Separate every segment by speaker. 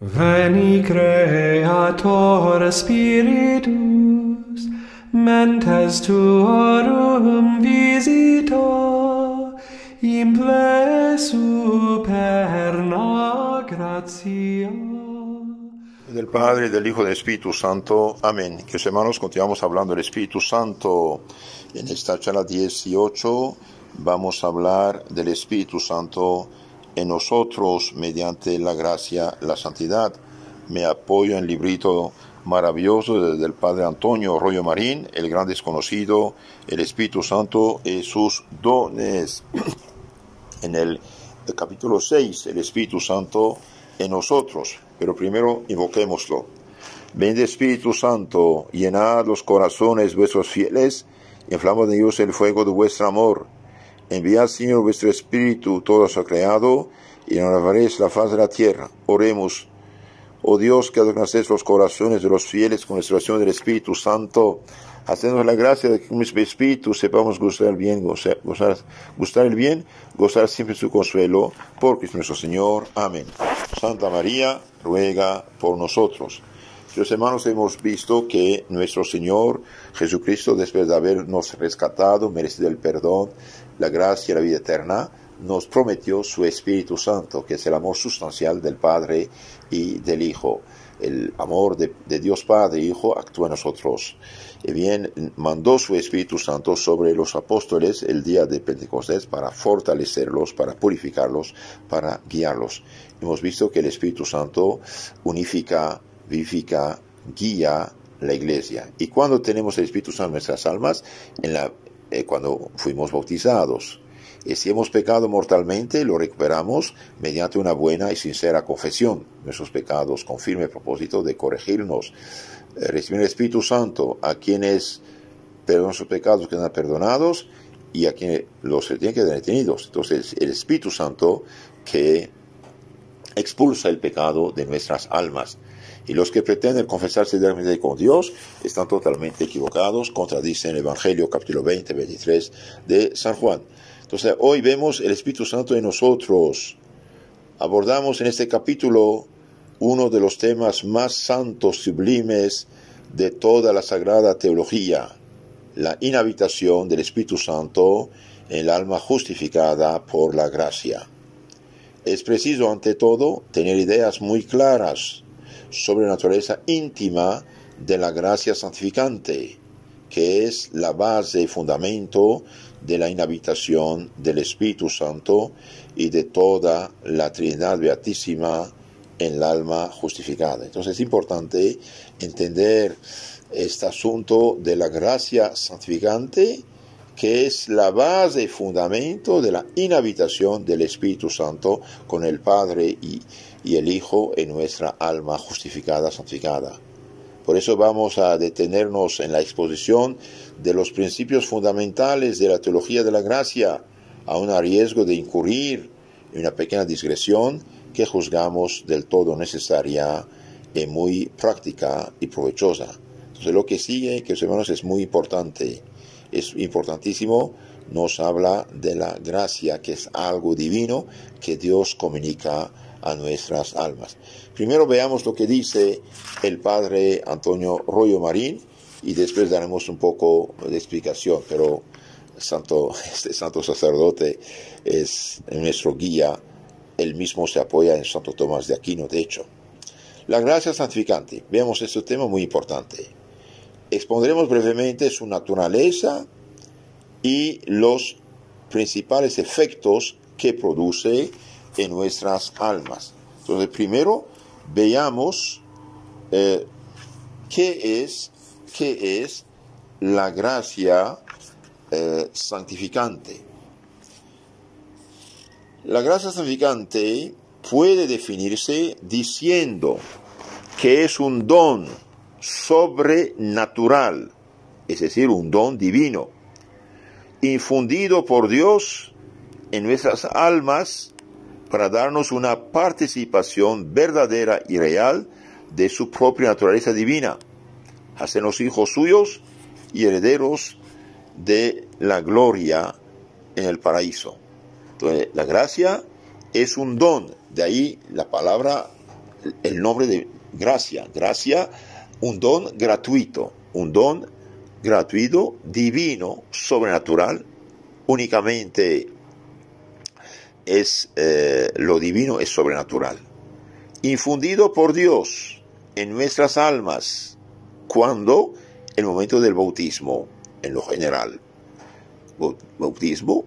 Speaker 1: Ven Veni Creator Spiritus, mentes tuorum visito, in ple superna gratia. Del Padre, del Hijo, del Espíritu Santo. Amén. Que hermanos, continuamos hablando del Espíritu Santo. En esta charla 18 vamos a hablar del Espíritu Santo en nosotros mediante la gracia, la santidad. Me apoyo en el librito maravilloso del Padre Antonio Rollo Marín, el gran desconocido, el Espíritu Santo y sus dones. en el, capítulo 6, el Espíritu Santo en nosotros, pero primero invoquémoslo. Vende Espíritu Santo, llenad los corazones vuestros fieles, inflamos de ellos el fuego de vuestro amor Enviad, Señor, vuestro Espíritu, todo su creado, y renovaréis la faz de la tierra. Oremos. Oh Dios, que adornasteis los corazones de los fieles con la situación del Espíritu Santo. Hacednos la gracia de que con nuestro espíritu sepamos gustar el bien, gozar, gustar el bien, gozar siempre su consuelo, porque es nuestro Señor. Amén. Santa María, ruega por nosotros. Los hermanos, hemos visto que nuestro Señor Jesucristo, después de habernos rescatado, merecido el perdón, la gracia y la vida eterna, nos prometió su Espíritu Santo, que es el amor sustancial del Padre y del Hijo. El amor de, Dios Padre y Hijo actúa en nosotros. Y bien, mandó su Espíritu Santo sobre los apóstoles el día de Pentecostés para fortalecerlos, para purificarlos, para guiarlos. Hemos visto que el Espíritu Santo unifica, vivifica, guía la iglesia. Y cuando tenemos el Espíritu Santo en nuestras almas, en la, eh, cuando fuimos bautizados. Eh, si hemos pecado mortalmente, lo recuperamos mediante una buena y sincera confesión. Nuestros pecados con firme propósito de corregirnos. Eh, recibir el Espíritu Santo a quienes perdonan sus pecados, quedan perdonados y a quienes los tienen que detenidos. Entonces, el Espíritu Santo que expulsa el pecado de nuestras almas. Y los que pretenden confesarse directamente con Dios están totalmente equivocados, contradicen el Evangelio capítulo 20, 23 de San Juan. Entonces hoy vemos el Espíritu Santo en nosotros. Abordamos en este capítulo uno de los temas más santos, sublimes de toda la sagrada teología, la inhabitación del Espíritu Santo en el alma justificada por la gracia. Es preciso, ante todo, tener ideas muy claras sobre la naturaleza íntima de la gracia santificante, que es la base y fundamento de la inhabitación del Espíritu Santo y de toda la Trinidad Beatísima en el alma justificada. Entonces es importante entender este asunto de la gracia santificante, que es la base y fundamento de la inhabitación del Espíritu Santo con el Padre y y el Hijo en nuestra alma justificada, santificada. Por eso vamos a detenernos en la exposición de los principios fundamentales de la teología de la gracia, a un riesgo de incurrir en una pequeña digresión que juzgamos del todo necesaria y muy práctica y provechosa. Entonces lo que sigue, que hermanos, es muy importante, es importantísimo, nos habla de la gracia, que es algo divino que Dios comunica a nuestras almas. Primero veamos lo que dice el padre Antonio Royo Marín y después daremos un poco de explicación, pero santo, este santo sacerdote es nuestro guía, él mismo se apoya en Santo Tomás de Aquino, de hecho. La gracia santificante, veamos este tema muy importante. Expondremos brevemente su naturaleza y los principales efectos que produce en nuestras almas. Entonces, primero veamos eh, qué, es, qué es la gracia eh, santificante. La gracia santificante puede definirse diciendo que es un don sobrenatural, es decir, un don divino, infundido por Dios en nuestras almas para darnos una participación verdadera y real de su propia naturaleza divina, hacernos hijos suyos y herederos de la gloria en el paraíso. Entonces, la gracia es un don, de ahí la palabra, el nombre de gracia, gracia, un don gratuito, un don gratuito, divino, sobrenatural, únicamente es eh, lo divino, es sobrenatural. Infundido por Dios en nuestras almas, cuando el momento del bautismo, en lo general, bautismo,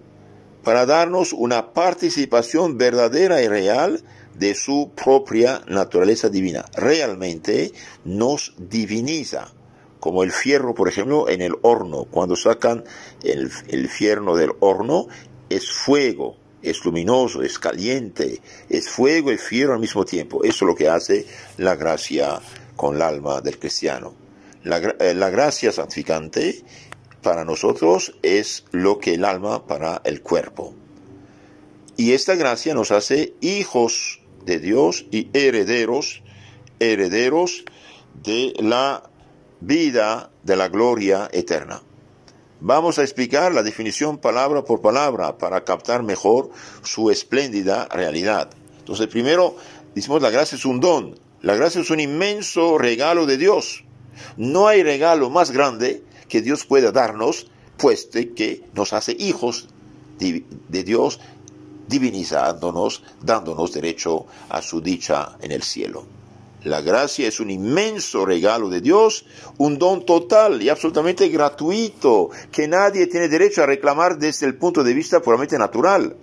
Speaker 1: para darnos una participación verdadera y real de su propia naturaleza divina. Realmente nos diviniza, como el fierro, por ejemplo, en el horno. Cuando sacan el, el fierno del horno, es fuego, es luminoso, es caliente, es fuego y fiero al mismo tiempo. Eso es lo que hace la gracia con el alma del cristiano. Eh, la, gracia santificante para nosotros es lo que el alma para el cuerpo. Y esta gracia nos hace hijos de Dios y herederos, herederos de la vida de la gloria eterna. Vamos a explicar la definición palabra por palabra para captar mejor su espléndida realidad. Entonces, primero, decimos la gracia es un don. La gracia es un inmenso regalo de Dios. No hay regalo más grande que Dios pueda darnos, puesto que nos hace hijos de Dios, divinizándonos, dándonos derecho a su dicha en el cielo. La gracia es un inmenso regalo de Dios, un don total y absolutamente gratuito que nadie tiene derecho a reclamar desde el punto de vista puramente natural.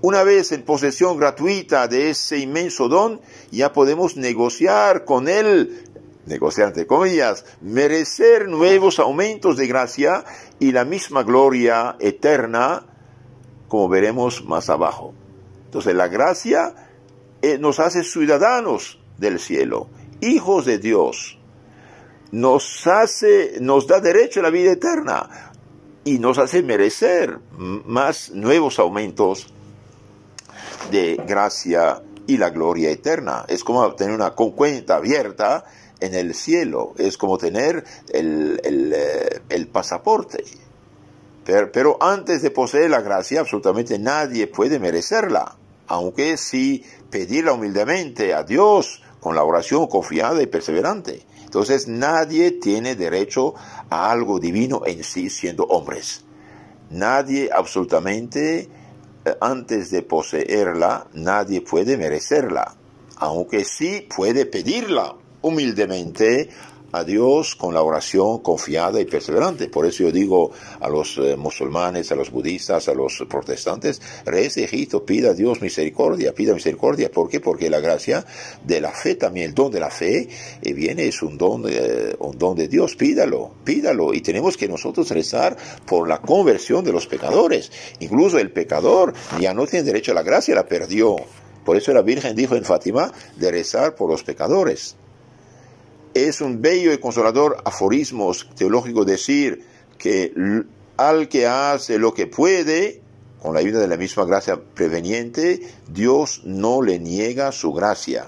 Speaker 1: Una vez en posesión gratuita de ese inmenso don, ya podemos negociar con él, negociar entre comillas, merecer nuevos aumentos de gracia y la misma gloria eterna, como veremos más abajo. Entonces la gracia eh, nos hace ciudadanos del cielo, hijos de Dios, nos hace, nos da derecho a la vida eterna y nos hace merecer más nuevos aumentos de gracia y la gloria eterna. Es como tener una cuenta abierta en el cielo, es como tener el, eh, pasaporte. Pero, pero, antes de poseer la gracia, absolutamente nadie puede merecerla, aunque si pedirla humildemente a Dios con la oración confiada y perseverante. Entonces nadie tiene derecho a algo divino en sí siendo hombres. Nadie absolutamente eh, antes de poseerla, nadie puede merecerla, aunque sí puede pedirla humildemente a Dios con la oración confiada y perseverante. Por eso yo digo a los eh, musulmanes, a los budistas, a los protestantes, reza de Egipto, pida a Dios misericordia, pida misericordia. ¿Por qué? Porque la gracia de la fe también, el don de la fe, eh, viene, es un don, eh, un don de Dios. Pídalo, pídalo. Y tenemos que nosotros rezar por la conversión de los pecadores. Incluso el pecador ya no tiene derecho a la gracia, la perdió. Por eso la Virgen dijo en Fátima de rezar por los pecadores. Es un bello y consolador aforismo teológico decir que al que hace lo que puede, con la ayuda de la misma gracia preveniente, Dios no le niega su gracia.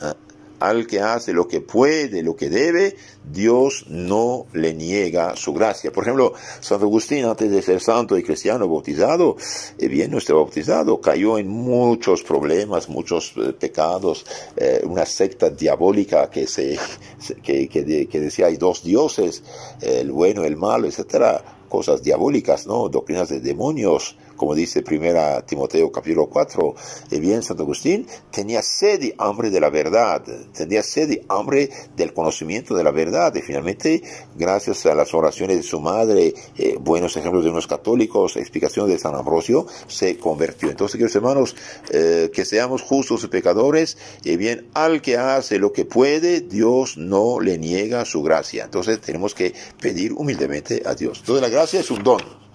Speaker 1: Ah, al que hace lo que puede, lo que debe, Dios no le niega su gracia. Por ejemplo, Santo Agustín, antes de ser santo y cristiano bautizado, eh, bien, nuestro bautizado, cayó en muchos problemas, muchos eh, pecados, eh, una secta diabólica que, se, que, decía hay dos dioses, el bueno, el malo, etcétera, cosas diabólicas, ¿no? Doctrinas de demonios como dice primera Timoteo capítulo 4, y eh, bien Santo Agustín tenía sed y hambre de la verdad, tenía sed y hambre del conocimiento de la verdad, y finalmente, gracias a las oraciones de su madre, eh, buenos ejemplos de unos católicos, explicaciones de San Ambrosio, se convirtió. Entonces, queridos hermanos, eh, que seamos justos y pecadores, y bien, al que hace lo que puede, Dios no le niega su gracia. Entonces, tenemos que pedir humildemente a Dios. Entonces, la gracia es un don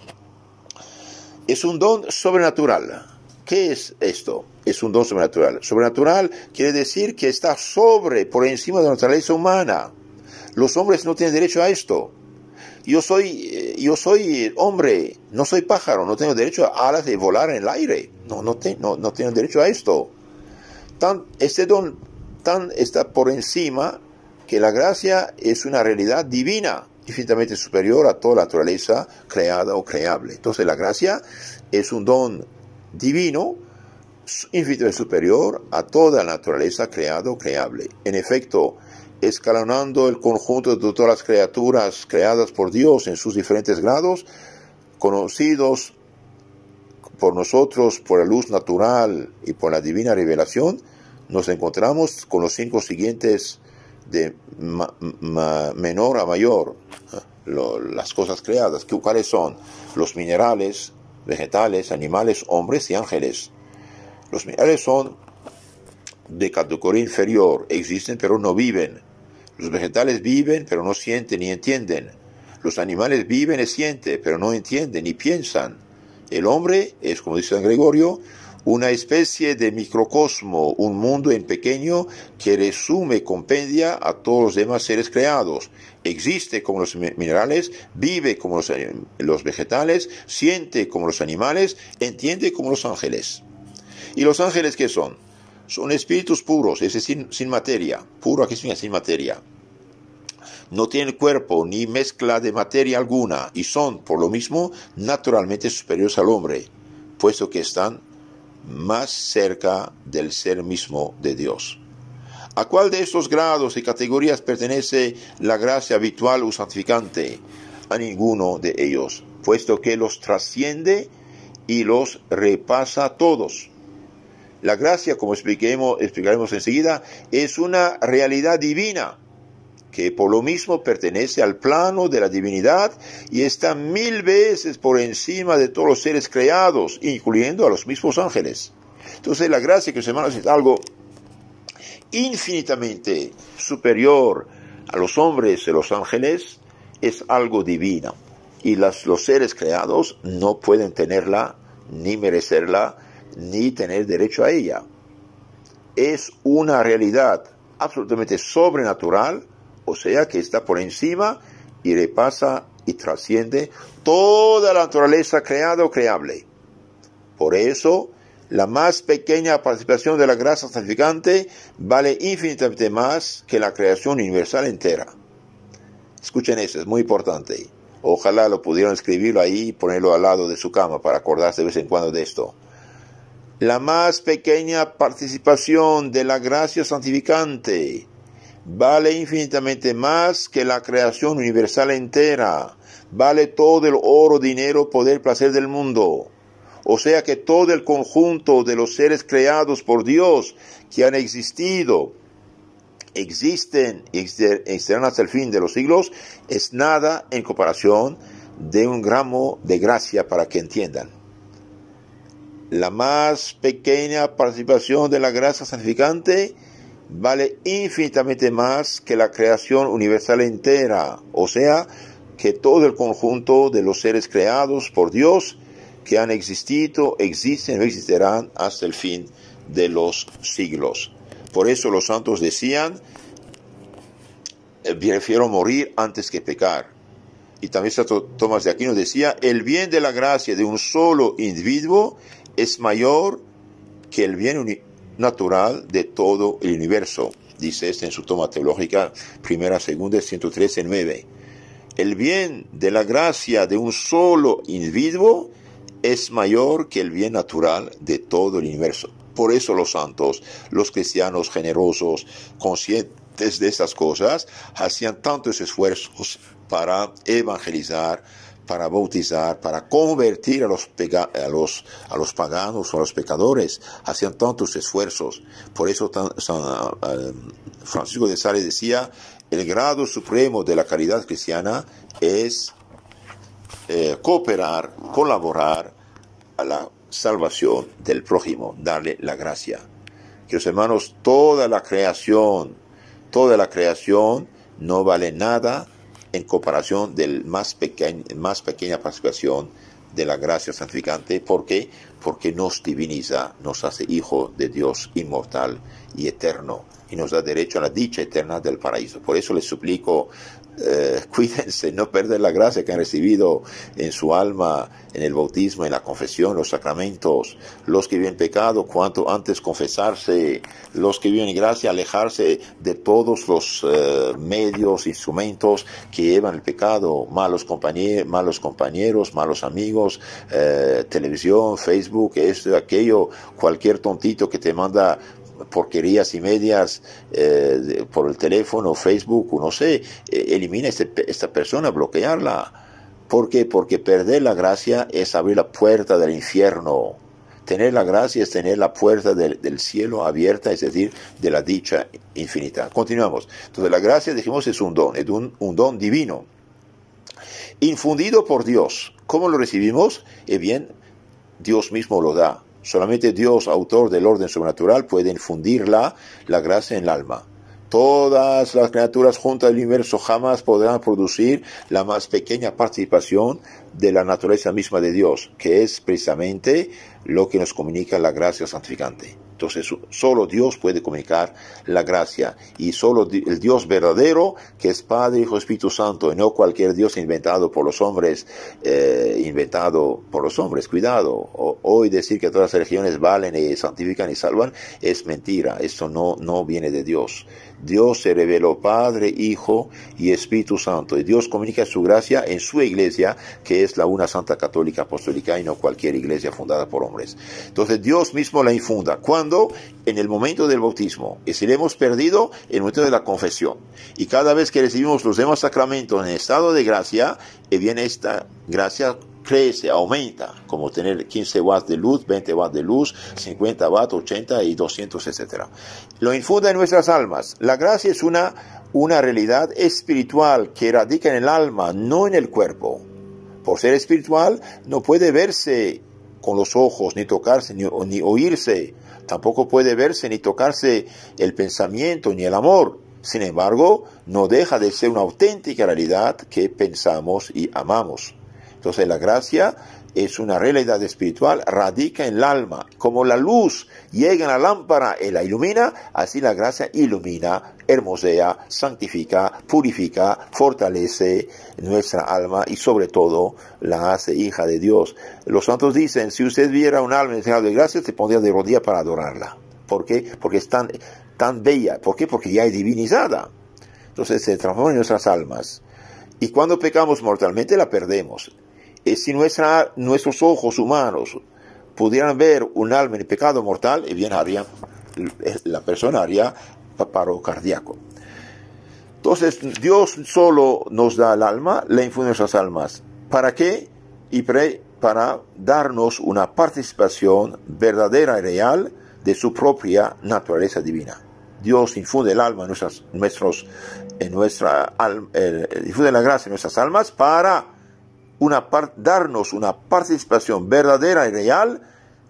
Speaker 1: es un don sobrenatural. ¿Qué es esto? Es un don sobrenatural. Sobrenatural quiere decir que está sobre, por encima de nuestra naturaleza humana. Los hombres no tienen derecho a esto. Yo soy, eh, yo soy hombre, no soy pájaro, no tengo derecho a alas de volar en el aire. No, no, no, tengo derecho a esto. Tan, este don tan está por encima que la gracia es una realidad divina infinitamente superior a toda naturaleza creada o creable. Entonces la gracia es un don divino infinitamente superior a toda naturaleza creada o creable. En efecto, escalonando el conjunto de todas las criaturas creadas por Dios en sus diferentes grados, conocidos por nosotros por la luz natural y por la divina revelación, nos encontramos con los cinco siguientes de menor a mayor, las cosas creadas, ¿cuáles son? Los minerales, vegetales, animales, hombres y ángeles. Los minerales son de categoría inferior, existen pero no viven. Los vegetales viven pero no sienten ni entienden. Los animales viven y sienten pero no entienden ni piensan. El hombre es, como dice San Gregorio, una especie de microcosmo, un mundo en pequeño que resume, compendia a todos los demás seres creados. Existe como los minerales, vive como eh, los, vegetales, siente como los animales, entiende como los ángeles. ¿Y los ángeles qué son? Son espíritus puros, es decir, sin, materia. Puro aquí sin materia no tienen cuerpo ni mezcla de materia alguna y son, por lo mismo, naturalmente superiores al hombre, puesto que están más cerca del ser mismo de Dios. ¿A cuál de estos grados y categorías pertenece la gracia habitual o santificante? A ninguno de ellos, puesto que los trasciende y los repasa a todos. La gracia, como expliquemos, explicaremos enseguida, es una realidad divina que por lo mismo pertenece al plano de la divinidad y está mil veces por encima de todos los seres creados, incluyendo a los mismos ángeles. Entonces la gracia, que los hermanos, es algo infinitamente superior a los hombres y los ángeles, es algo divino. Y los seres creados no pueden tenerla, ni merecerla, ni tener derecho a ella. Es una realidad absolutamente sobrenatural o sea que está por encima y repasa y trasciende toda la naturaleza creada o creable. Por eso, la más pequeña participación de la gracia santificante vale infinitamente más que la creación universal entera. Escuchen eso, es muy importante. Ojalá lo pudieran escribirlo ahí y ponerlo al lado de su cama para acordarse de vez en cuando de esto. La más pequeña participación de la gracia santificante vale infinitamente más que la creación universal entera, vale todo el oro, dinero, poder, placer del mundo. O sea que todo el conjunto de los seres creados por Dios que han existido, existen y existirán hasta el fin de los siglos, es nada en comparación de un gramo de gracia para que entiendan. La más pequeña participación de la gracia santificante vale infinitamente más que la creación universal entera, o sea, que todo el conjunto de los seres creados por Dios que han existido, existen o existirán hasta el fin de los siglos. Por eso los santos decían, eh, prefiero morir antes que pecar. Y también Santo Tomás de Aquino decía, el bien de la gracia de un solo individuo es mayor que el bien natural de todo el universo, dice este en su toma teológica, primera, segunda, 113, 9. El bien de la gracia de un solo individuo es mayor que el bien natural de todo el universo. Por eso los santos, los cristianos generosos, conscientes de estas cosas, hacían tantos esfuerzos para evangelizar para bautizar, para convertir a los, a los, a los paganos o a los pecadores, hacían tantos esfuerzos. Por eso San eh, Francisco de Sales decía, el grado supremo de la caridad cristiana es eh, cooperar, colaborar a la salvación del prójimo, darle la gracia. Queridos hermanos, toda la creación, toda la creación no vale nada en comparación del más, más pequeña participación de la gracia santificante. ¿Por qué? Porque nos diviniza, nos hace hijo de Dios inmortal y eterno y nos da derecho a la dicha eterna del paraíso. Por eso les suplico, eh, cuídense, no perder la gracia que han recibido en su alma, en el bautismo, en la confesión, los sacramentos, los que viven pecado, cuanto antes confesarse, los que viven en gracia, alejarse de todos los eh, medios, instrumentos que llevan el pecado, malos, compañeros, malos compañeros, malos amigos, eh, televisión, Facebook, esto, aquello, cualquier tontito que te manda porquerías y medias eh, por el teléfono, Facebook, no sé, eh, elimina este, esta persona, bloquearla. ¿Por qué? Porque perder la gracia es abrir la puerta del infierno. Tener la gracia es tener la puerta del, cielo abierta, es decir, de la dicha infinita. Continuamos. Entonces la gracia, dijimos, es un don, es un, un don divino. Infundido por Dios. ¿Cómo lo recibimos? Eh bien, Dios mismo lo da Solamente Dios, autor del orden sobrenatural, puede infundir la gracia en el alma. Todas las criaturas juntas del universo jamás podrán producir la más pequeña participación de la naturaleza misma de Dios, que es precisamente lo que nos comunica la gracia santificante. Entonces solo Dios puede comunicar la gracia y solo el Dios verdadero que es Padre, Hijo, Espíritu Santo y no cualquier Dios inventado por los hombres, eh, inventado por los hombres. Cuidado, hoy decir que todas las religiones valen y santifican y salvan es mentira, esto no, no viene de Dios. Dios se reveló Padre, Hijo y Espíritu Santo y Dios comunica su gracia en su iglesia que es la una santa católica apostólica y no cualquier iglesia fundada por hombres. Entonces Dios mismo la infunda. Cuando en el momento del bautismo y hemos perdido en el momento de la confesión. Y cada vez que recibimos los demás sacramentos en estado de gracia, y eh, bien esta gracia crece, aumenta, como tener 15 watts de luz, 20 watts de luz, 50 watts, 80 y 200, etc. Lo infunda en nuestras almas. La gracia es una, una realidad espiritual que radica en el alma, no en el cuerpo. Por ser espiritual, no puede verse con los ojos, ni tocarse, ni oírse, Tampoco puede verse ni tocarse el pensamiento ni el amor. Sin embargo, no deja de ser una auténtica realidad que pensamos y amamos. Entonces la gracia es una realidad espiritual, radica en el alma. Como la luz llega a la lámpara y la ilumina, así la gracia ilumina, hermosea, santifica, purifica, fortalece nuestra alma y sobre todo la hace hija de Dios. Los santos dicen, si usted viera un alma en de gracia, se pondría de rodillas para adorarla. ¿Por qué? Porque es tan, tan bella. ¿Por qué? Porque ya es divinizada. Entonces se transforma en nuestras almas. Y cuando pecamos mortalmente la perdemos. Eh, si nuestros ojos humanos pudieran ver un alma en pecado mortal, eh, eh, la persona haría paro cardíaco. Entonces, Dios solo nos da el alma, le infunde nuestras almas. ¿Para qué? Y para darnos una participación verdadera y real de su propia naturaleza divina. Dios infunde el alma en nuestras, en nuestra, alma. infunde la gracia en nuestras almas para darnos una participación verdadera y real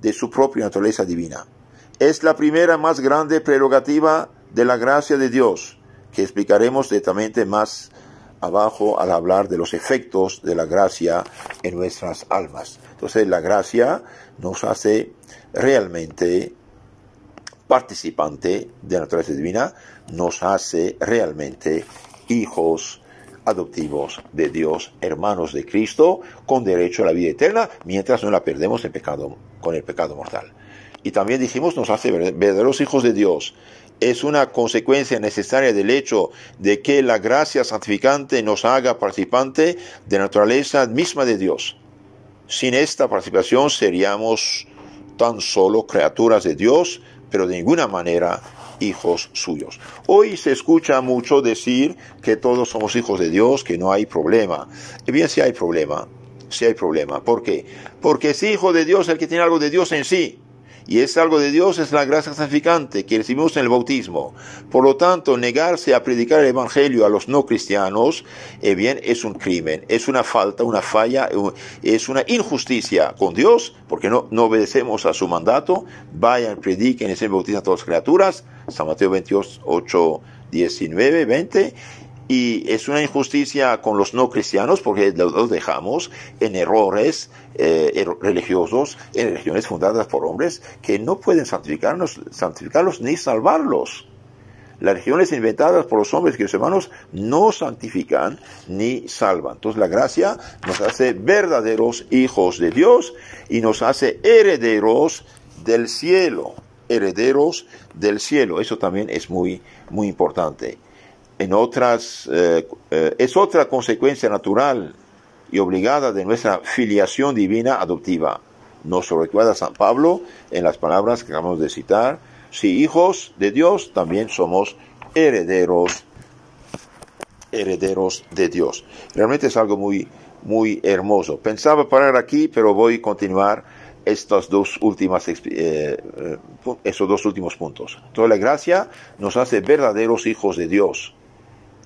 Speaker 1: de su propia naturaleza divina. Es la primera más grande prerrogativa de la gracia de Dios, que explicaremos directamente más abajo al hablar de los efectos de la gracia en nuestras almas. Entonces la gracia nos hace realmente participante de la naturaleza divina, nos hace realmente hijos adoptivos de Dios, hermanos de Cristo, con derecho a la vida eterna, mientras no la perdemos pecado, con el pecado mortal. Y también dijimos, nos hace verdaderos hijos de Dios. Es una consecuencia necesaria del hecho de que la gracia santificante nos haga participante de naturaleza misma de Dios. Sin esta participación seríamos tan solo criaturas de Dios, pero de ninguna manera hijos suyos. Hoy se escucha mucho decir que todos somos hijos de Dios, que no hay problema. Y eh, bien, si hay problema, si hay problema. ¿Por qué? Porque es hijo de Dios el que tiene algo de Dios en sí y es algo de Dios, es la gracia santificante que recibimos en el bautismo. Por lo tanto, negarse a predicar el Evangelio a los no cristianos, eh, bien, es un crimen, es una falta, una falla, eh, es una injusticia con Dios, porque no, obedecemos a su mandato. Vayan, prediquen y se bautizan a todas las criaturas. San Mateo 28, 19, 20 y es una injusticia con los no cristianos porque los dejamos en errores eh, er, religiosos, en religiones fundadas por hombres que no pueden santificarnos, santificarlos ni salvarlos. Las religiones inventadas por los hombres y los hermanos no santifican ni salvan. Entonces la gracia nos hace verdaderos hijos de Dios y nos hace herederos del cielo herederos del cielo. Eso también es muy, muy importante en otras, eh, eh, es otra consecuencia natural y obligada de nuestra filiación divina adoptiva. Nos recuerda San Pablo en las palabras que acabamos de citar, si hijos de Dios, también somos herederos, herederos de Dios. Realmente es algo muy, muy hermoso. Pensaba parar aquí, pero voy a continuar estos dos últimas, eh, esos dos últimos puntos. Toda la gracia nos hace verdaderos hijos de Dios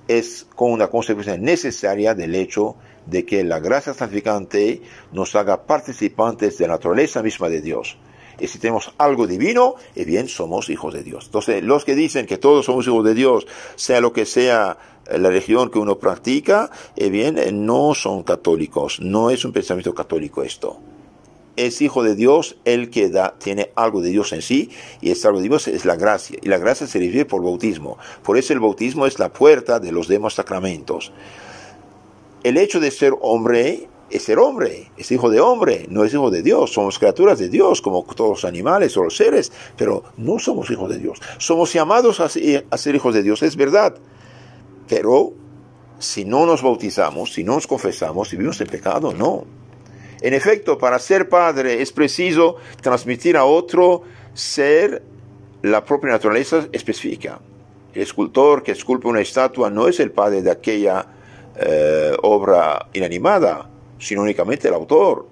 Speaker 1: es con una consecuencia necesaria del hecho de que la gracia santificante nos haga participantes de la naturaleza misma de Dios. Y si tenemos algo divino, eh bien, somos hijos de Dios. Entonces, los que dicen que todos somos hijos de Dios, sea lo que sea eh, la religión que uno practica, eh bien, no son católicos. No es un pensamiento católico esto es hijo de Dios el que da, tiene algo de Dios en sí, y es algo de Dios es la gracia, y la gracia se recibe por bautismo. Por eso el bautismo es la puerta de los demás sacramentos. El hecho de ser hombre es ser hombre, es hijo de hombre, no es hijo de Dios. Somos criaturas de Dios, como todos los animales o los seres, pero no somos hijos de Dios. Somos llamados a ser hijos de Dios, es verdad, pero si no nos bautizamos, si no nos confesamos, si vivimos en pecado, no, en efecto, para ser padre es preciso transmitir a otro ser la propia naturaleza específica. El escultor que esculpe una estatua no es el padre de aquella eh, obra inanimada, sino únicamente el autor.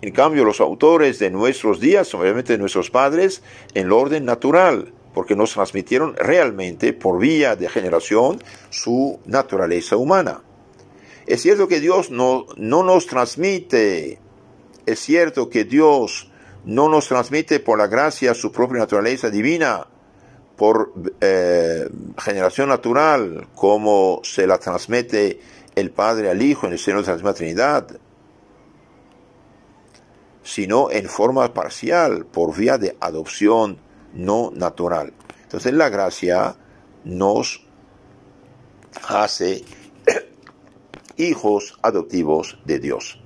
Speaker 1: En cambio, los autores de nuestros días son realmente nuestros padres en el orden natural, porque nos transmitieron realmente por vía de generación su naturaleza humana. Es cierto que Dios no, no nos transmite es cierto que Dios no nos transmite por la gracia su propia naturaleza divina, por eh, generación natural, como se la transmite el Padre al Hijo en el seno de la misma Trinidad, sino en forma parcial, por vía de adopción no natural. Entonces la gracia nos hace hijos adoptivos de Dios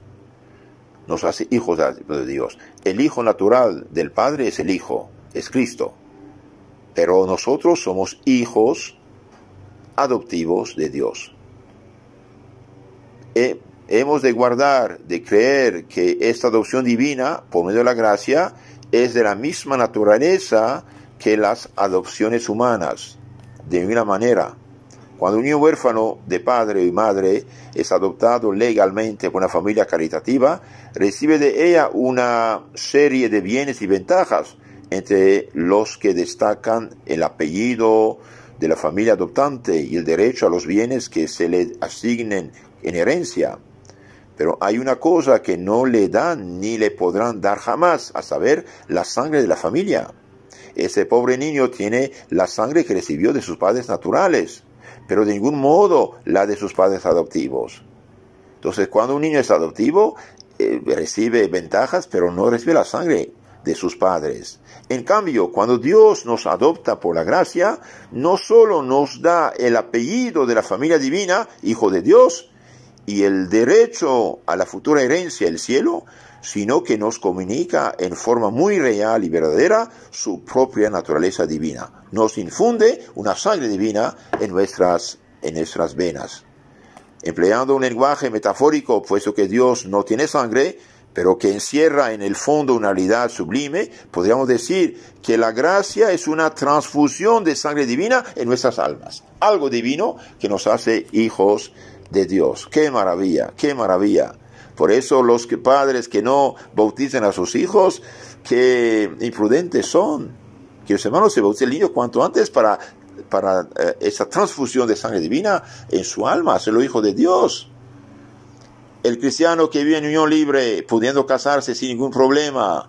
Speaker 1: nos hace hijos de Dios. El hijo natural del Padre es el Hijo, es Cristo. Pero nosotros somos hijos adoptivos de Dios. hemos de guardar, de creer que esta adopción divina, por medio de la gracia, es de la misma naturaleza que las adopciones humanas. De una manera, cuando un niño huérfano de padre y madre es adoptado legalmente por una familia caritativa, recibe de ella una serie de bienes y ventajas, entre los que destacan el apellido de la familia adoptante y el derecho a los bienes que se le asignen en herencia. Pero hay una cosa que no le dan ni le podrán dar jamás, a saber, la sangre de la familia. Ese pobre niño tiene la sangre que recibió de sus padres naturales pero de ningún modo la de sus padres adoptivos. Entonces, cuando un niño es adoptivo, eh, recibe ventajas, pero no recibe la sangre de sus padres. En cambio, cuando Dios nos adopta por la gracia, no solo nos da el apellido de la familia divina, hijo de Dios, y el derecho a la futura herencia, del cielo, sino que nos comunica en forma muy real y verdadera su propia naturaleza divina. Nos infunde una sangre divina en nuestras, en nuestras venas. Empleando un lenguaje metafórico, puesto que Dios no tiene sangre, pero que encierra en el fondo una realidad sublime, podríamos decir que la gracia es una transfusión de sangre divina en nuestras almas, algo divino que nos hace hijos de Dios. Qué maravilla, qué maravilla. Por eso los que padres que no bautizan a sus hijos, que imprudentes son. Que los hermanos se bauticen el niño cuanto antes para, para eh, esa transfusión de sangre divina en su alma, hacerlo hijo de Dios. El cristiano que vive en unión libre, pudiendo casarse sin ningún problema,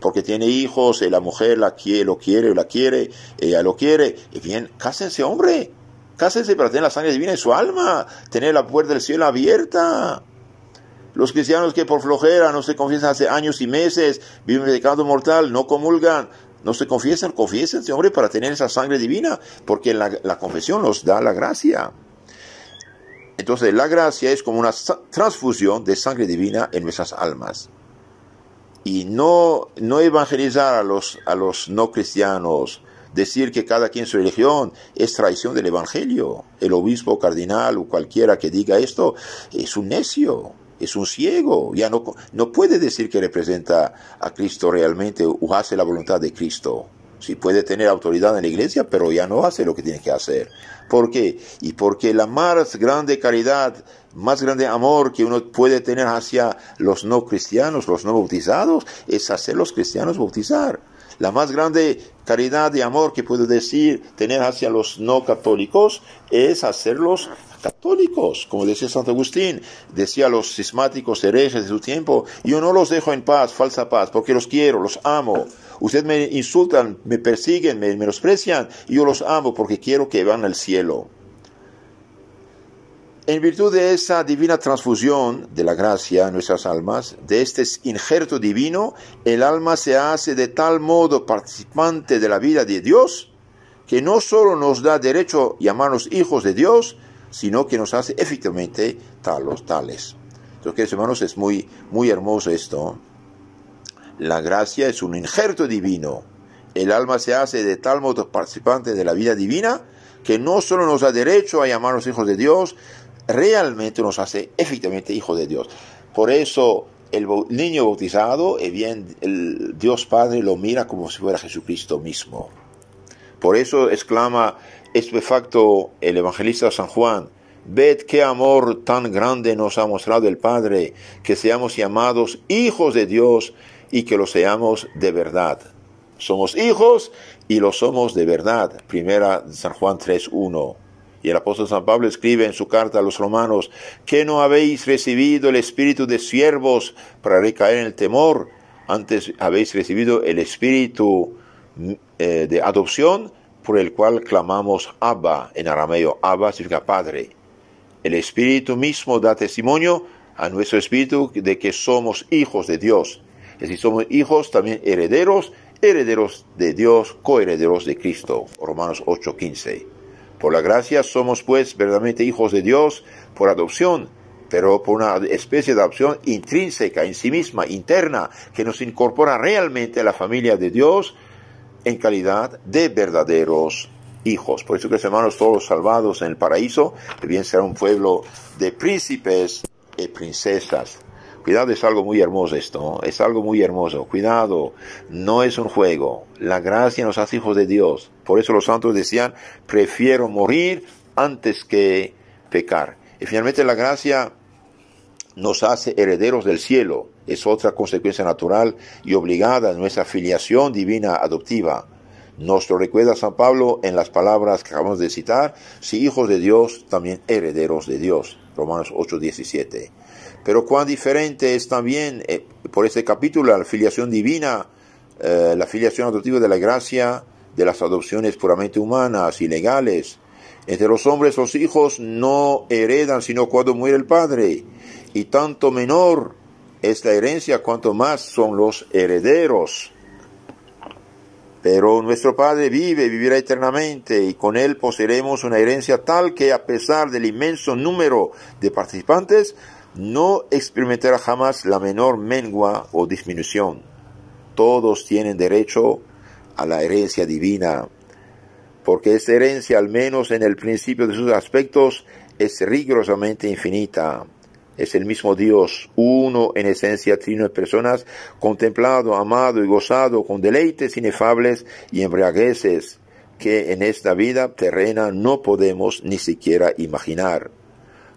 Speaker 1: porque tiene hijos, eh, la mujer la quiere, lo quiere, la quiere, ella eh, lo quiere, y bien, cásense, hombre, cásense para tener la sangre divina en su alma, tener la puerta del cielo abierta. Los cristianos que por flojera no se confiesan hace años y meses, viven de pecado mortal, no comulgan, no se confiesan, confiesen, hombre, para tener esa sangre divina, porque la, confesión nos da la gracia. Entonces, la gracia es como una transfusión de sangre divina en nuestras almas. Y no, no evangelizar a los, a los no cristianos, decir que cada quien su religión es traición del Evangelio. El obispo, cardinal o cualquiera que diga esto es un necio es un ciego, ya no, no puede decir que representa a Cristo realmente o hace la voluntad de Cristo. Si puede tener autoridad en la iglesia, pero ya no hace lo que tiene que hacer. ¿Por qué? Y porque la más grande caridad, más grande amor que uno puede tener hacia los no cristianos, los no bautizados, es hacer los cristianos bautizar. La más grande caridad y amor que puede decir tener hacia los no católicos es hacerlos católicos, como decía Santo Agustín, decía los cismáticos herejes de su tiempo, yo no los dejo en paz, falsa paz, porque los quiero, los amo. Ustedes me insultan, me persiguen, me menosprecian, y yo los amo porque quiero que van al cielo. En virtud de esa divina transfusión de la gracia en nuestras almas, de este injerto divino, el alma se hace de tal modo participante de la vida de Dios, que no solo nos da derecho a llamarnos hijos de Dios, sino que nos hace efectivamente talos, tales. Entonces, hermanos, es muy, muy hermoso esto. La gracia es un injerto divino. El alma se hace de tal modo participante de la vida divina que no solo nos da derecho a llamarnos hijos de Dios, realmente nos hace efectivamente hijos de Dios. Por eso el niño bautizado, es eh, bien, el Dios Padre lo mira como si fuera Jesucristo mismo. Por eso exclama estupefacto el evangelista San Juan, ved qué amor tan grande nos ha mostrado el Padre, que seamos llamados hijos de Dios y que lo seamos de verdad. Somos hijos y lo somos de verdad. Primera San Juan 3.1. Y el apóstol San Pablo escribe en su carta a los romanos, que no habéis recibido el espíritu de siervos para recaer en el temor, antes habéis recibido el espíritu eh, de adopción por el cual clamamos Abba en arameo. Abba significa Padre. El Espíritu mismo da testimonio a nuestro Espíritu de que somos hijos de Dios. Es si somos hijos, también herederos, herederos de Dios, coherederos de Cristo. Romanos 8:15. Por la gracia somos pues verdaderamente hijos de Dios por adopción, pero por una especie de adopción intrínseca en sí misma, interna, que nos incorpora realmente a la familia de Dios en calidad de verdaderos hijos. Por eso que hermanos, todos los salvados en el paraíso, bien ser un pueblo de príncipes y princesas. Cuidado, es algo muy hermoso esto, es algo muy hermoso. Cuidado, no es un juego. La gracia nos hace hijos de Dios. Por eso los santos decían, prefiero morir antes que pecar. Y finalmente la gracia nos hace herederos del cielo. Es otra consecuencia natural y obligada de nuestra filiación divina adoptiva. Nos lo recuerda San Pablo en las palabras que acabamos de citar, si hijos de Dios, también herederos de Dios. Romanos 8:17. Pero cuán diferente es también, eh, por este capítulo, la filiación divina, eh, la filiación adoptiva de la gracia, de las adopciones puramente humanas y legales. Entre los hombres los hijos no heredan sino cuando muere el padre y tanto menor es la herencia cuanto más son los herederos. Pero nuestro Padre vive, vivirá eternamente, y con Él poseeremos una herencia tal que, a pesar del inmenso número de participantes, no experimentará jamás la menor mengua o disminución. Todos tienen derecho a la herencia divina, porque esa herencia, al menos en el principio de sus aspectos, es rigurosamente infinita es el mismo Dios, uno en esencia, trino en personas, contemplado, amado y gozado con deleites inefables y embriagueces que en esta vida terrena no podemos ni siquiera imaginar.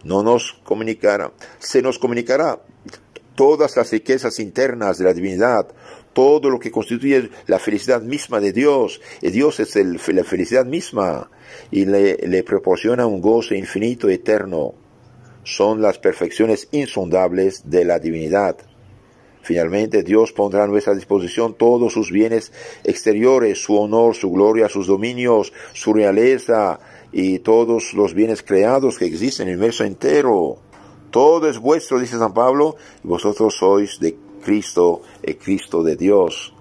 Speaker 1: No nos comunicará, se nos comunicará todas las riquezas internas de la divinidad, todo lo que constituye la felicidad misma de Dios. Y Dios es la felicidad misma y le, le proporciona un gozo infinito, eterno son las perfecciones insondables de la divinidad. Finalmente, Dios pondrá a nuestra disposición todos sus bienes exteriores, su honor, su gloria, sus dominios, su realeza y todos los bienes creados que existen en el universo entero. Todo es vuestro, dice San Pablo, y vosotros sois de Cristo, el Cristo de Dios.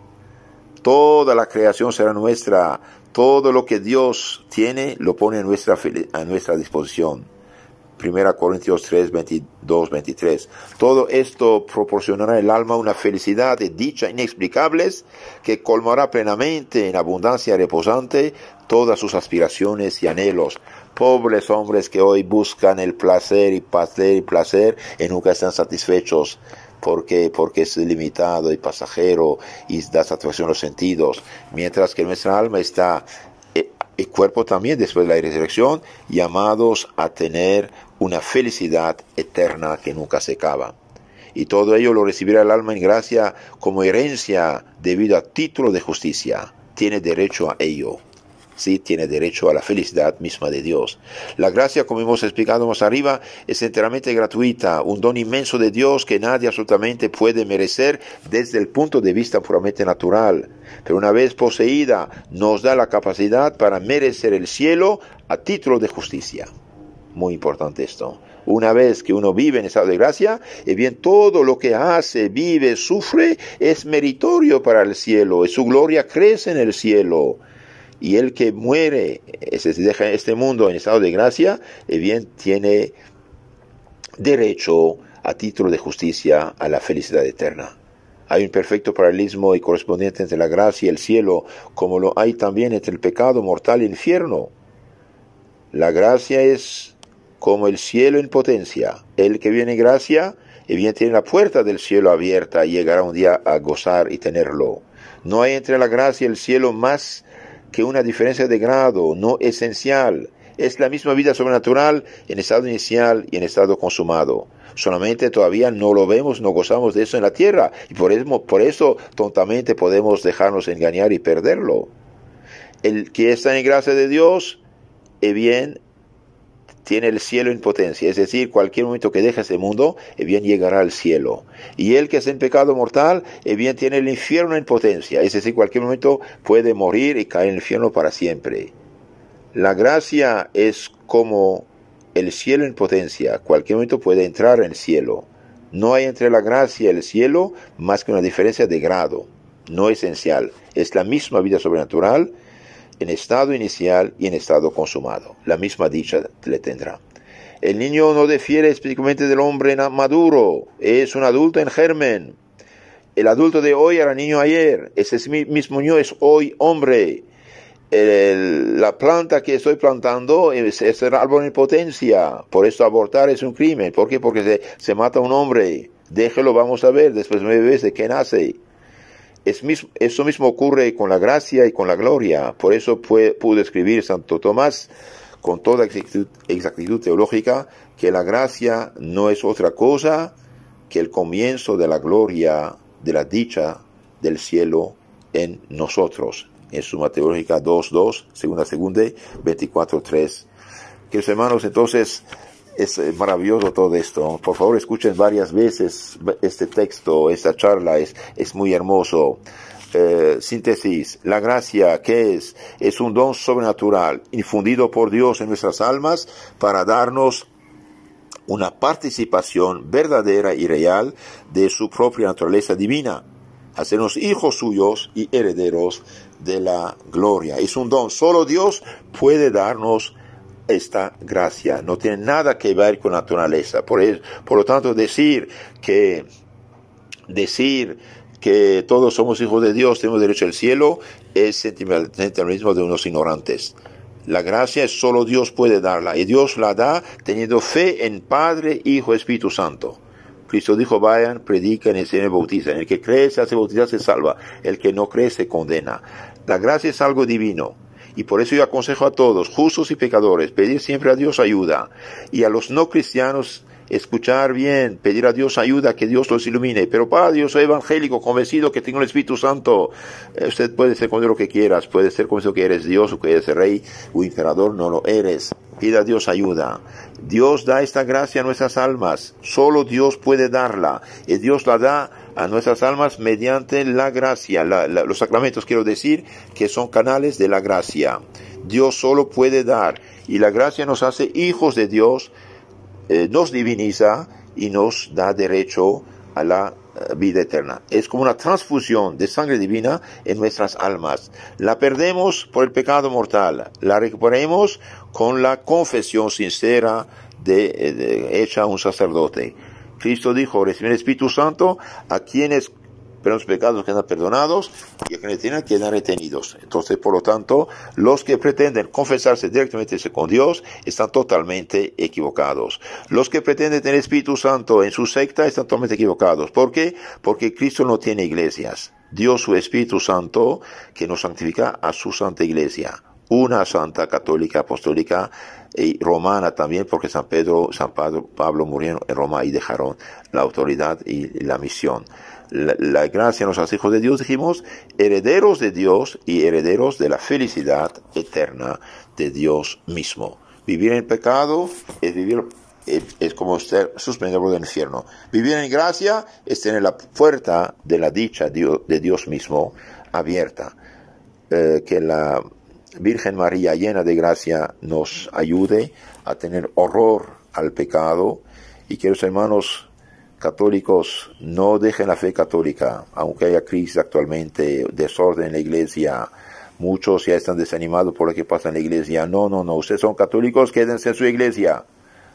Speaker 1: Toda la creación será nuestra. Todo lo que Dios tiene lo pone a nuestra, a nuestra disposición. 1 Corintios 3, 22, 23. Todo esto proporcionará al alma una felicidad de dicha inexplicables que colmará plenamente en abundancia reposante todas sus aspiraciones y anhelos. Pobres hombres que hoy buscan el placer y placer y placer y nunca están satisfechos. ¿Por Porque es limitado y pasajero y da satisfacción a los sentidos. Mientras que nuestra alma está y cuerpo también después de la resurrección, llamados a tener una felicidad eterna que nunca se acaba. Y todo ello lo recibirá el alma en gracia como herencia debido a título de justicia. Tiene derecho a ello sí tiene derecho a la felicidad misma de Dios. La gracia, como hemos explicado más arriba, es enteramente gratuita, un don inmenso de Dios que nadie absolutamente puede merecer desde el punto de vista puramente natural. Pero una vez poseída, nos da la capacidad para merecer el cielo a título de justicia. Muy importante esto. Una vez que uno vive en estado de gracia, y eh bien todo lo que hace, vive, sufre, es meritorio para el cielo y su gloria crece en el cielo. Y el que muere, se deja este mundo en estado de gracia, y eh bien tiene derecho a título de justicia a la felicidad eterna. Hay un perfecto paralelismo y correspondiente entre la gracia y el cielo, como lo hay también entre el pecado mortal y el infierno. La gracia es como el cielo en potencia. El que viene en gracia, y eh bien tiene la puerta del cielo abierta y llegará un día a gozar y tenerlo. No hay entre la gracia y el cielo más que una diferencia de grado no esencial. Es la misma vida sobrenatural en estado inicial y en estado consumado. Solamente todavía no lo vemos, no gozamos de eso en la tierra. Y por eso, por eso tontamente podemos dejarnos engañar y perderlo. El que está en gracia de Dios, es bien tiene el cielo en potencia, es decir, cualquier momento que deje ese mundo, eh bien llegará al cielo. Y el que es en pecado mortal, eh bien tiene el infierno en potencia, es decir, cualquier momento puede morir y caer en el infierno para siempre. La gracia es como el cielo en potencia, cualquier momento puede entrar en el cielo. No hay entre la gracia y el cielo más que una diferencia de grado, no esencial. Es la misma vida sobrenatural, en estado inicial y en estado consumado. La misma dicha le tendrá. El niño no defiere específicamente del hombre maduro, es un adulto en germen. El adulto de hoy era niño ayer, ese mismo niño es hoy hombre. la planta que estoy plantando es, ese el árbol en potencia, por eso abortar es un crimen. ¿Por qué? Porque se, mata un hombre. Déjelo, vamos a ver, después nueve veces, ¿qué nace? eso mismo ocurre con la gracia y con la gloria. Por eso pudo escribir Santo Tomás con toda exactitud, teológica que la gracia no es otra cosa que el comienzo de la gloria, de la dicha del cielo en nosotros. En Suma Teológica 2.2, segunda segunda, 24.3. Que hermanos entonces es eh, maravilloso todo esto. Por favor, escuchen varias veces este texto, esta charla, es, es muy hermoso. Eh, síntesis, la gracia que es, es un don sobrenatural infundido por Dios en nuestras almas para darnos una participación verdadera y real de su propia naturaleza divina, hacernos hijos suyos y herederos de la gloria. Es un don, solo Dios puede darnos esta gracia, no tiene nada que ver con la naturaleza. Por, lo tanto, decir que, decir que todos somos hijos de Dios, tenemos derecho al cielo, es sentimentalismo de unos ignorantes. La gracia es solo Dios puede darla y Dios la da teniendo fe en Padre, Hijo, Espíritu Santo. Cristo dijo, vayan, prediquen, enseñen, bautizan. El que cree se hace bautizar se salva, el que no cree se condena. La gracia es algo divino y por eso yo aconsejo a todos, justos y pecadores, pedir siempre a Dios ayuda. Y a los no cristianos, escuchar bien, pedir a Dios ayuda, que Dios los ilumine. Pero Padre, Dios, soy evangélico, convencido que tengo el Espíritu Santo. Eh, usted puede ser con lo que quieras, puede ser convencido que eres Dios o que eres rey o imperador, no lo eres. Pida a Dios ayuda. Dios da esta gracia a nuestras almas. Solo Dios puede darla. Y Dios la da a nuestras almas mediante la gracia. los sacramentos quiero decir que son canales de la gracia. Dios solo puede dar y la gracia nos hace hijos de Dios, eh, nos diviniza y nos da derecho a la eh, vida eterna. Es como una transfusión de sangre divina en nuestras almas. La perdemos por el pecado mortal, la recuperemos con la confesión sincera de, eh, hecha a un sacerdote. Cristo dijo, recibir el Espíritu Santo a quienes pero los pecados quedan perdonados y a quienes tienen quedan retenidos. Entonces, por lo tanto, los que pretenden confesarse directamente con Dios están totalmente equivocados. Los que pretenden tener Espíritu Santo en su secta están totalmente equivocados. ¿Por qué? Porque Cristo no tiene iglesias. Dios su Espíritu Santo que nos santifica a su santa iglesia una santa católica apostólica y romana también, porque San Pedro, San Pablo, murieron en Roma y dejaron la autoridad y la misión. La, gracia nos hace hijos de Dios, dijimos, herederos de Dios y herederos de la felicidad eterna de Dios mismo. Vivir en pecado es vivir es, como ser suspendido del infierno. Vivir en gracia es tener la puerta de la dicha de Dios mismo abierta. Eh, que la Virgen María, llena de gracia, nos ayude a tener horror al pecado y que los hermanos católicos no dejen la fe católica, aunque haya crisis actualmente, desorden en la iglesia, muchos ya están desanimados por lo que pasa en la iglesia. No, no, no, ustedes son católicos, quédense en su iglesia.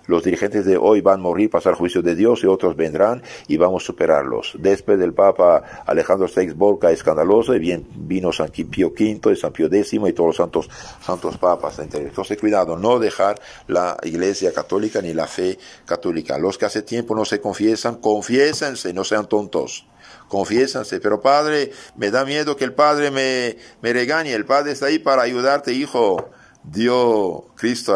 Speaker 1: Los dirigentes de hoy van a morir, pasar juicio de Dios y otros vendrán y vamos a superarlos. Después del Papa Alejandro VI, Borca escandaloso, y bien vino San Pío V y San Pío X y todos los santos, santos papas. Entonces cuidado, no dejar la iglesia católica ni la fe católica. Los que hace tiempo no se confiesan, confiésense, no sean tontos confiésanse, pero padre, me da miedo que el padre me, me regañe, el padre está ahí para ayudarte, hijo. Dios, Cristo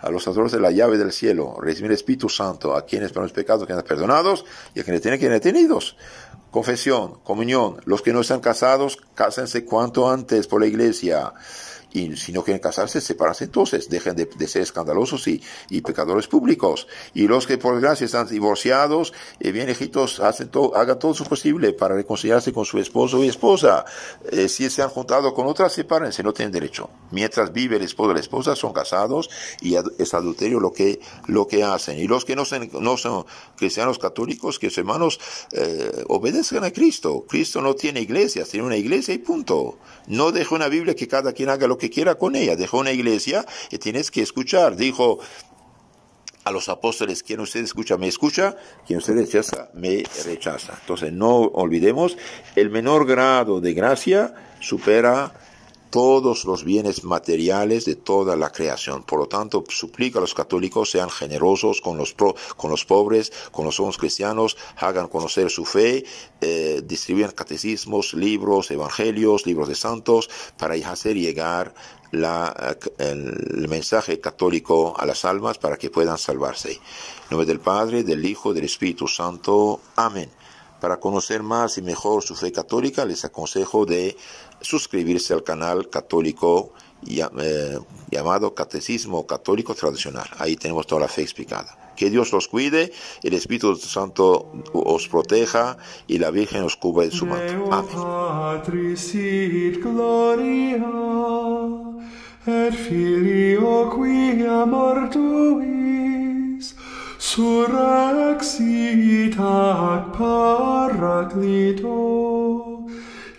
Speaker 1: a los adoradores de la llave del cielo, recibir el Espíritu Santo, a quienes perdonan los pecados quedan perdonados y a quienes tienen que detenidos. Confesión, comunión, los que no están casados, cásense cuanto antes por la iglesia y si no quieren casarse, sepárense entonces, dejen de, ser escandalosos y, pecadores públicos. Y los que por gracia están divorciados, eh, bien hijitos, hacen todo, hagan todo su posible para reconciliarse con su esposo y esposa. Eh, si se han juntado con otras, sepárense, no tienen derecho. Mientras vive el esposo y la esposa, son casados y es adulterio lo que, lo que hacen. Y los que no, son, no son cristianos católicos, que sus hermanos eh, obedezcan a Cristo. Cristo no tiene iglesias, tiene una iglesia y punto. No deja una Biblia que cada quien haga lo que quiera con ella. Dejó una iglesia y tienes que escuchar. Dijo a los apóstoles, quien usted escucha, me escucha, quien usted rechaza, me rechaza. Entonces no olvidemos, el menor grado de gracia supera todos los bienes materiales de toda la creación. Por lo tanto, suplica a los católicos sean generosos con los, con los pobres, con los hombres cristianos, hagan conocer su fe, eh, distribuyan catecismos, libros, evangelios, libros de santos, para hacer llegar la, el, mensaje católico a las almas para que puedan salvarse. En nombre del Padre, del Hijo, del Espíritu Santo. Amén. Para conocer más y mejor su fe católica, les aconsejo de suscribirse al canal católico eh, llamado Catecismo Católico Tradicional. Ahí tenemos toda la fe explicada. Que Dios los cuide, el Espíritu Santo os proteja y la Virgen os cubra en su manto. Amén. Suraxit ac paraclito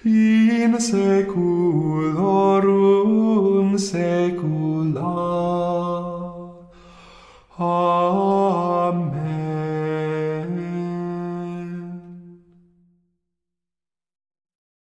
Speaker 1: in seculorum secula. Amen. Ah.